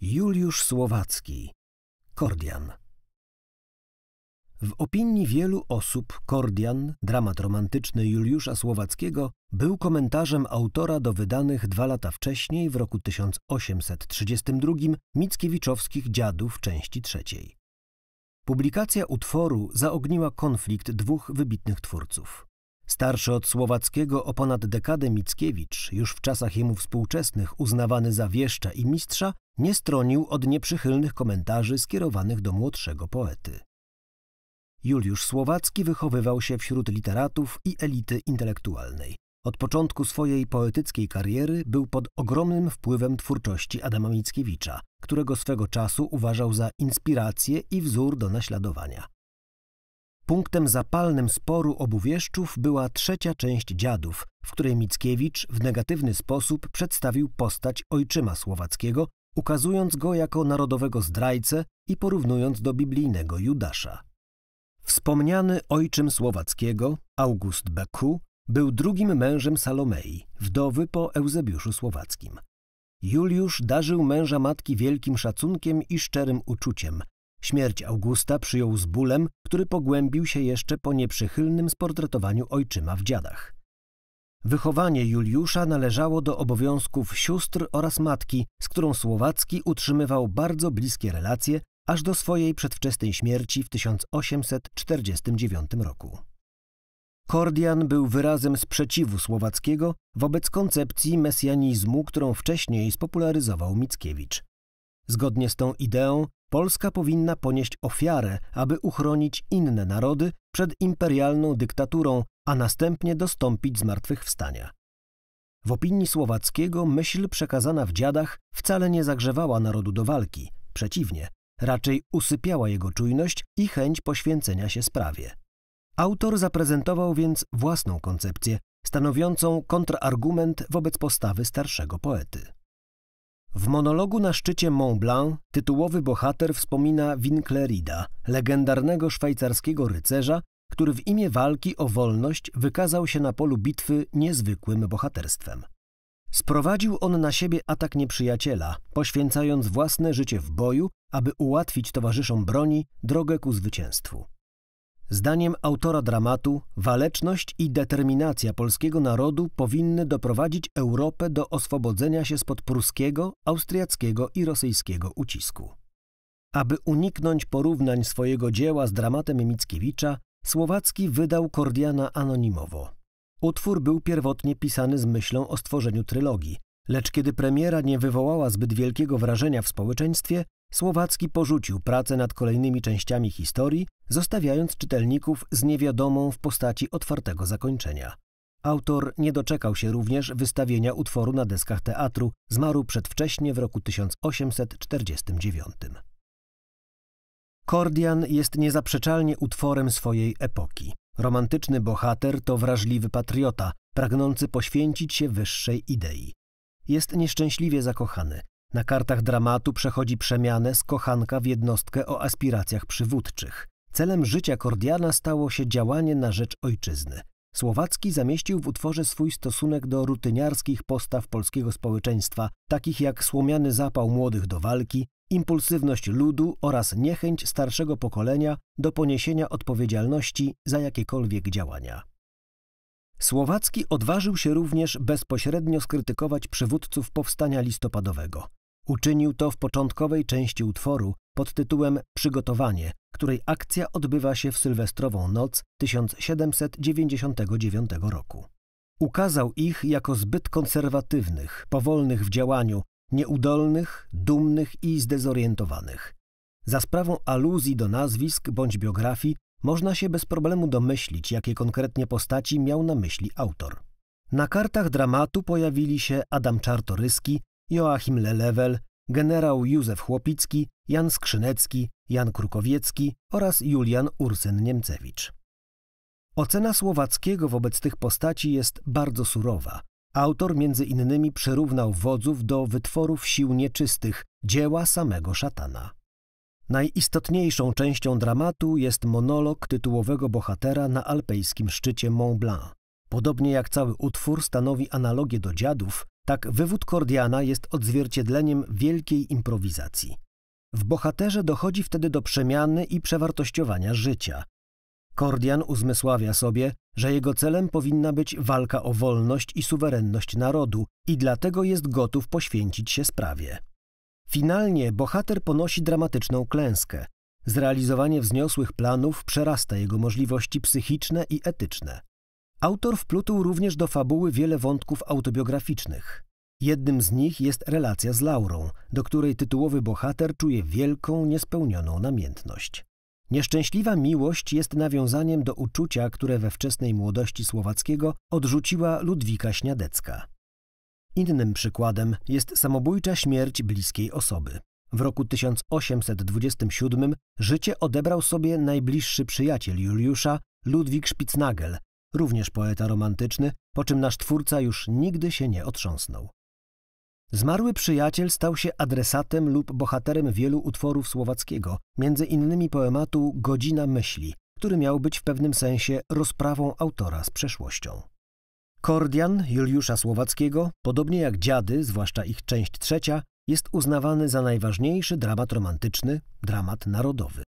Juliusz Słowacki Kordian W opinii wielu osób Kordian, dramat romantyczny Juliusza Słowackiego, był komentarzem autora do wydanych dwa lata wcześniej, w roku 1832, Mickiewiczowskich Dziadów części trzeciej. Publikacja utworu zaogniła konflikt dwóch wybitnych twórców. Starszy od słowackiego o ponad dekadę Mickiewicz, już w czasach jemu współczesnych uznawany za wieszcza i mistrza, nie stronił od nieprzychylnych komentarzy skierowanych do młodszego poety. Juliusz Słowacki wychowywał się wśród literatów i elity intelektualnej. Od początku swojej poetyckiej kariery był pod ogromnym wpływem twórczości Adama Mickiewicza, którego swego czasu uważał za inspirację i wzór do naśladowania. Punktem zapalnym sporu obu wieszczów była trzecia część Dziadów, w której Mickiewicz w negatywny sposób przedstawił postać ojczyma Słowackiego, ukazując go jako narodowego zdrajcę i porównując do biblijnego Judasza. Wspomniany ojczym Słowackiego, August Beku, był drugim mężem Salomei, wdowy po Eusebiuszu Słowackim. Juliusz darzył męża matki wielkim szacunkiem i szczerym uczuciem, Śmierć Augusta przyjął z bólem, który pogłębił się jeszcze po nieprzychylnym sportretowaniu ojczyma w dziadach. Wychowanie Juliusza należało do obowiązków sióstr oraz matki, z którą Słowacki utrzymywał bardzo bliskie relacje aż do swojej przedwczesnej śmierci w 1849 roku. Kordian był wyrazem sprzeciwu słowackiego wobec koncepcji mesjanizmu, którą wcześniej spopularyzował Mickiewicz. Zgodnie z tą ideą Polska powinna ponieść ofiarę, aby uchronić inne narody przed imperialną dyktaturą, a następnie dostąpić zmartwychwstania. W opinii Słowackiego myśl przekazana w dziadach wcale nie zagrzewała narodu do walki, przeciwnie, raczej usypiała jego czujność i chęć poświęcenia się sprawie. Autor zaprezentował więc własną koncepcję, stanowiącą kontrargument wobec postawy starszego poety. W monologu na szczycie Mont Blanc tytułowy bohater wspomina Winklerida, legendarnego szwajcarskiego rycerza, który w imię walki o wolność wykazał się na polu bitwy niezwykłym bohaterstwem. Sprowadził on na siebie atak nieprzyjaciela, poświęcając własne życie w boju, aby ułatwić towarzyszom broni drogę ku zwycięstwu. Zdaniem autora dramatu, waleczność i determinacja polskiego narodu powinny doprowadzić Europę do oswobodzenia się spod pruskiego, austriackiego i rosyjskiego ucisku. Aby uniknąć porównań swojego dzieła z dramatem Mickiewicza, Słowacki wydał Kordiana anonimowo. Utwór był pierwotnie pisany z myślą o stworzeniu trylogii, lecz kiedy premiera nie wywołała zbyt wielkiego wrażenia w społeczeństwie, Słowacki porzucił pracę nad kolejnymi częściami historii, zostawiając czytelników z niewiadomą w postaci otwartego zakończenia. Autor nie doczekał się również wystawienia utworu na deskach teatru, zmarł przedwcześnie w roku 1849. Kordian jest niezaprzeczalnie utworem swojej epoki. Romantyczny bohater to wrażliwy patriota, pragnący poświęcić się wyższej idei. Jest nieszczęśliwie zakochany, na kartach dramatu przechodzi przemianę z kochanka w jednostkę o aspiracjach przywódczych. Celem życia Kordiana stało się działanie na rzecz ojczyzny. Słowacki zamieścił w utworze swój stosunek do rutyniarskich postaw polskiego społeczeństwa, takich jak słomiany zapał młodych do walki, impulsywność ludu oraz niechęć starszego pokolenia do poniesienia odpowiedzialności za jakiekolwiek działania. Słowacki odważył się również bezpośrednio skrytykować przywódców powstania listopadowego. Uczynił to w początkowej części utworu pod tytułem Przygotowanie, której akcja odbywa się w sylwestrową noc 1799 roku. Ukazał ich jako zbyt konserwatywnych, powolnych w działaniu, nieudolnych, dumnych i zdezorientowanych. Za sprawą aluzji do nazwisk bądź biografii można się bez problemu domyślić, jakie konkretnie postaci miał na myśli autor. Na kartach dramatu pojawili się Adam Czartoryski, Joachim Lelewel, generał Józef Chłopicki, Jan Skrzynecki, Jan Krukowiecki oraz Julian Ursyn-Niemcewicz. Ocena Słowackiego wobec tych postaci jest bardzo surowa. Autor między innymi przyrównał wodzów do wytworów sił nieczystych, dzieła samego szatana. Najistotniejszą częścią dramatu jest monolog tytułowego bohatera na alpejskim szczycie Mont Blanc. Podobnie jak cały utwór stanowi analogię do dziadów, tak wywód Kordiana jest odzwierciedleniem wielkiej improwizacji. W bohaterze dochodzi wtedy do przemiany i przewartościowania życia. Kordian uzmysławia sobie, że jego celem powinna być walka o wolność i suwerenność narodu i dlatego jest gotów poświęcić się sprawie. Finalnie bohater ponosi dramatyczną klęskę. Zrealizowanie wzniosłych planów przerasta jego możliwości psychiczne i etyczne. Autor wplutuł również do fabuły wiele wątków autobiograficznych. Jednym z nich jest relacja z Laurą, do której tytułowy bohater czuje wielką, niespełnioną namiętność. Nieszczęśliwa miłość jest nawiązaniem do uczucia, które we wczesnej młodości Słowackiego odrzuciła Ludwika Śniadecka. Innym przykładem jest samobójcza śmierć bliskiej osoby. W roku 1827 życie odebrał sobie najbliższy przyjaciel Juliusza, Ludwik Spitznagel, również poeta romantyczny, po czym nasz twórca już nigdy się nie otrząsnął. Zmarły przyjaciel stał się adresatem lub bohaterem wielu utworów Słowackiego, między innymi poematu Godzina Myśli, który miał być w pewnym sensie rozprawą autora z przeszłością. Kordian Juliusza Słowackiego, podobnie jak Dziady, zwłaszcza ich część trzecia, jest uznawany za najważniejszy dramat romantyczny, dramat narodowy.